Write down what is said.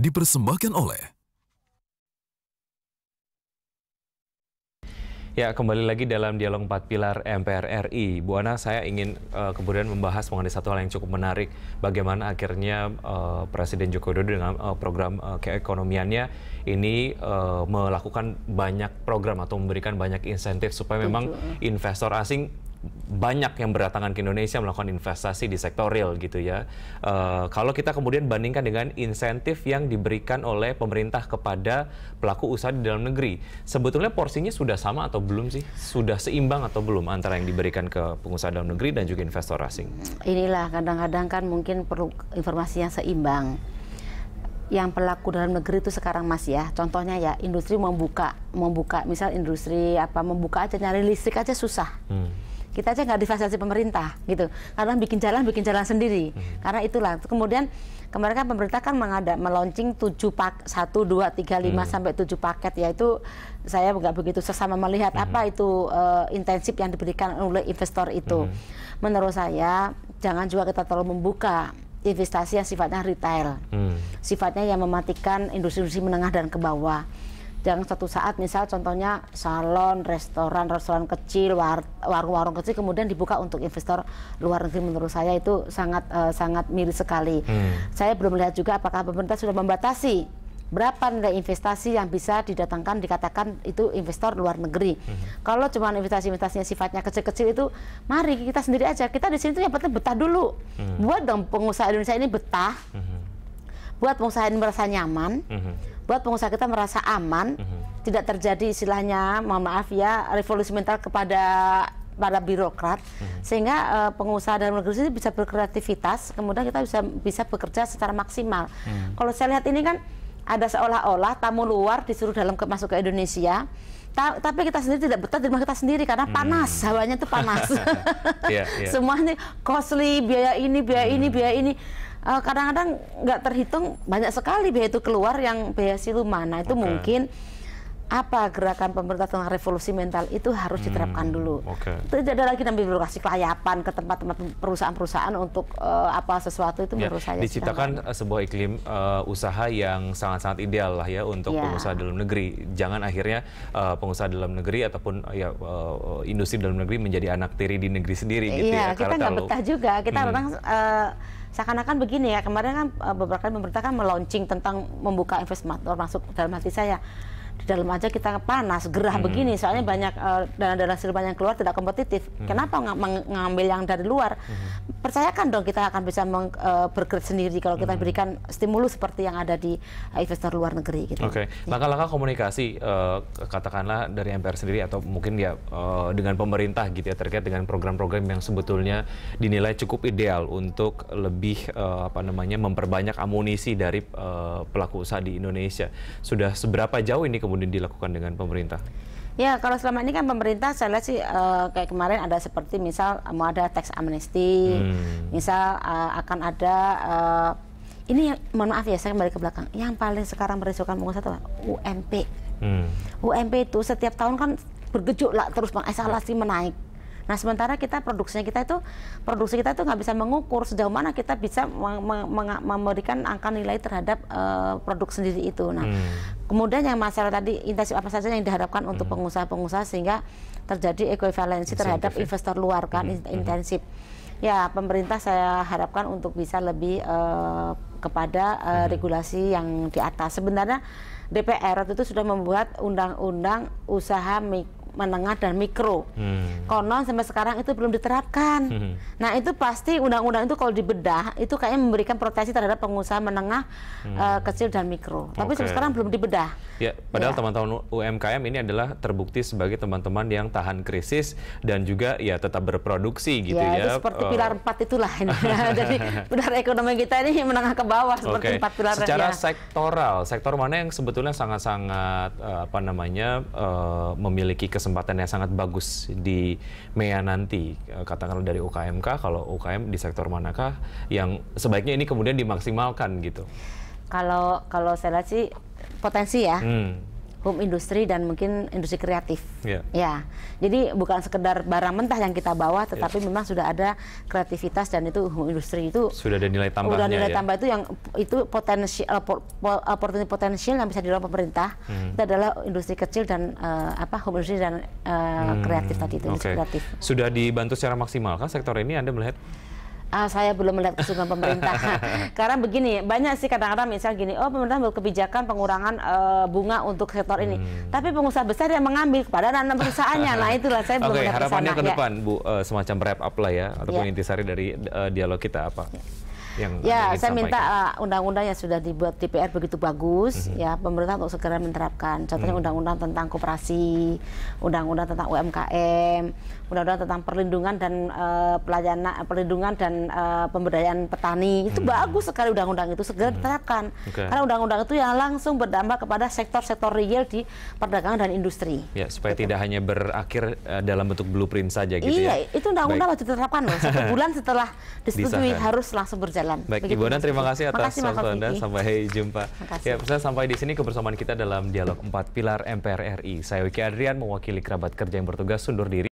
dipersembahkan oleh Ya, kembali lagi dalam dialog empat pilar MPR RI. Bu Ana, saya ingin uh, kemudian membahas mengenai satu hal yang cukup menarik, bagaimana akhirnya uh, Presiden Joko Widodo dengan uh, program uh, keekonomiannya ini uh, melakukan banyak program atau memberikan banyak insentif supaya memang investor asing banyak yang berdatangan ke Indonesia melakukan investasi di sektor real gitu ya. Uh, kalau kita kemudian bandingkan dengan insentif yang diberikan oleh pemerintah kepada pelaku usaha di dalam negeri, sebetulnya porsinya sudah sama atau belum sih? Sudah seimbang atau belum antara yang diberikan ke pengusaha dalam negeri dan juga investor asing? Inilah kadang-kadang kan mungkin perlu informasi yang seimbang. Yang pelaku dalam negeri itu sekarang mas ya, contohnya ya industri membuka, membuka misal industri apa membuka aja nyari listrik aja susah. Hmm kita aja nggak difasilitasi pemerintah gitu karena bikin jalan bikin jalan sendiri hmm. karena itulah kemudian kemarin kan pemerintah kan mengada meluncing tujuh pak satu dua tiga lima hmm. sampai tujuh paket ya itu saya nggak begitu sesama melihat hmm. apa itu uh, intensif yang diberikan oleh investor itu hmm. menurut saya jangan juga kita terlalu membuka investasi yang sifatnya retail hmm. sifatnya yang mematikan industri-industri menengah dan ke bawah yang satu saat misal contohnya salon, restoran, restoran kecil, warung-warung kecil kemudian dibuka untuk investor luar negeri menurut saya itu sangat uh, sangat miris sekali. Hmm. Saya belum melihat juga apakah pemerintah sudah membatasi berapa nilai investasi yang bisa didatangkan dikatakan itu investor luar negeri. Hmm. Kalau cuma investasi-investasinya sifatnya kecil-kecil itu mari kita sendiri aja. Kita di sini tuh yang penting betah dulu. Hmm. Buat dong pengusaha Indonesia ini betah. Hmm. Buat pengusaha ini merasa nyaman. Hmm buat pengusaha kita merasa aman, mm -hmm. tidak terjadi istilahnya, mohon maaf ya, revolusi mental kepada para birokrat hmm. sehingga uh, pengusaha dalam negeri ini bisa berkreativitas kemudian kita bisa bisa bekerja secara maksimal hmm. kalau saya lihat ini kan ada seolah-olah tamu luar disuruh dalam ke masuk ke Indonesia Ta tapi kita sendiri tidak betah di rumah kita sendiri karena mhm. panas hmm. hawanya itu panas yeah, iya. yeah. Semuanya costly biaya ini biaya hmm. ini mhm. biaya ini Eh, kadang-kadang nggak terhitung banyak sekali biaya itu keluar yang biaya siluman. Nah itu okay. mungkin apa gerakan pemerintah tentang revolusi mental itu harus diterapkan hmm, dulu. Okay. Tidak lagi namanya birokrasi kelayapan ke tempat-tempat perusahaan-perusahaan untuk uh, apa sesuatu itu ya, menurut saya. Diciptakan sedang. Eh, sebuah iklim uh, usaha yang sangat-sangat ideal lah ya untuk ya. pengusaha dalam negeri. Jangan akhirnya uh, pengusaha dalam negeri ataupun uh, ya uh, industri dalam negeri menjadi anak tiri di negeri sendiri ya, gitu iya, ya. kita nggak betah juga. Kita hmm. orang uh, seakan-akan begini ya. Kemarin kan beberapa kali pemerintah kan meluncing tentang membuka investor masuk dalam hati saya di dalam aja kita panas, gerah hmm. begini, soalnya banyak uh, eh, dana -dana yang keluar tidak kompetitif. Hmm. Kenapa ng mengambil yang dari luar? Hmm percayakan dong kita akan bisa meng, uh, bergerak sendiri kalau kita hmm. berikan stimulus seperti yang ada di uh, investor luar negeri gitu. Oke, okay. Gitu. langkah-langkah komunikasi uh, katakanlah dari MPR sendiri atau mungkin ya uh, dengan pemerintah gitu ya terkait dengan program-program yang sebetulnya dinilai cukup ideal untuk lebih uh, apa namanya memperbanyak amunisi dari uh, pelaku usaha di Indonesia. Sudah seberapa jauh ini kemudian dilakukan dengan pemerintah? Ya, kalau selama ini kan pemerintah saya lihat sih uh, kayak kemarin ada seperti misal eh, mau ada tax amnesty, hmm. misal uh, akan ada uh, ini yang mohon maaf ya saya kembali ke belakang. Yang paling sekarang merisaukan pengusaha satu UMP. Hmm. UMP itu setiap tahun kan bergejuk lah terus bang eskalasi menaik. Nah sementara kita produksinya kita itu produksi kita itu nggak bisa mengukur sejauh mana kita bisa memberikan angka nilai terhadap uh, produk sendiri itu. Nah hmm. Kemudian yang masalah tadi intensif apa saja yang diharapkan untuk hmm. pengusaha-pengusaha sehingga terjadi ekuivalensi terhadap ya. investor luar kan hmm, hmm. intensif. Ya, pemerintah saya harapkan untuk bisa lebih uh, kepada uh, regulasi yang di atas. Sebenarnya DPR itu sudah membuat undang-undang usaha mikro menengah dan mikro. Hmm. Konon sampai sekarang itu belum diterapkan. Hmm. Nah itu pasti undang-undang itu kalau dibedah itu kayaknya memberikan proteksi terhadap pengusaha menengah, hmm. uh, kecil dan mikro. Tapi sampai sekarang belum dibedah. Ya, padahal ya. teman-teman ya. UMKM ini adalah terbukti sebagai teman-teman yang tahan krisis dan juga ya tetap berproduksi gitu ya. ya. Itu seperti oh. pilar empat itulah ini. Jadi pilar ekonomi kita ini menengah ke bawah seperti okay. empat pilar. Secara ya. sektoral, sektor mana yang sebetulnya sangat-sangat uh, apa namanya uh, memiliki kesempatan kesempatan yang sangat bagus di MEA nanti eh, katakanlah dari UKMK kalau UKM di sektor manakah yang sebaiknya ini kemudian dimaksimalkan gitu kalau kalau saya lihat sih potensi ya hmm home industry dan mungkin industri kreatif. Yeah. Ya. Jadi bukan sekedar barang mentah yang kita bawa tetapi yeah. memang sudah ada kreativitas dan itu home industry itu sudah ada nilai tambahnya. Sudah nilai ya? tambah itu yang itu potensi eh, eh, opportunity potensial yang bisa dilakukan pemerintah. Hmm. Itu adalah industri kecil dan uh, apa home industry dan uh, hmm. kreatif tadi itu okay. kreatif. Sudah dibantu secara maksimal kan sektor ini Anda melihat? Ah, saya belum melihat kesungguhan pemerintah. Karena begini, banyak sih kadang-kadang misalnya gini, oh pemerintah kebijakan pengurangan e, bunga untuk sektor hmm. ini. Tapi pengusaha besar yang mengambil kepada anak perusahaannya. nah, itulah saya belum okay, melihat harapannya ke ya. depan, ya. Bu, uh, semacam wrap up lah ya ataupun yeah. intisari dari uh, dialog kita apa? Yeah yang ya saya minta eh, undang-undang yang sudah dibuat DPR begitu bagus mm -hmm. ya pemerintah untuk segera menerapkan contohnya mhm. undang-undang mm -hmm. tentang koperasi undang-undang tentang UMKM undang-undang tentang perlindungan dan uh, pelayanan perlindungan dan uh, pemberdayaan petani itu mm -hmm. bagus sekali undang-undang itu segera mm -hmm. diterapkan okay. karena undang-undang itu yang langsung berdampak kepada sektor-sektor real di perdagangan dan industri ya supaya gitu. tidak hanya berakhir uh, dalam bentuk blueprint saja gitu ya. iya, ya itu undang-undang harus diterapkan loh satu bulan setelah disetujui harus langsung berjalan bulan. Baik, Begitu, Ibu Ana terima kasih atas waktu Anda. Sampai jumpa. Ya, pesan sampai di sini kebersamaan kita dalam dialog empat pilar MPR RI. Saya Wiki Adrian mewakili kerabat kerja yang bertugas undur diri.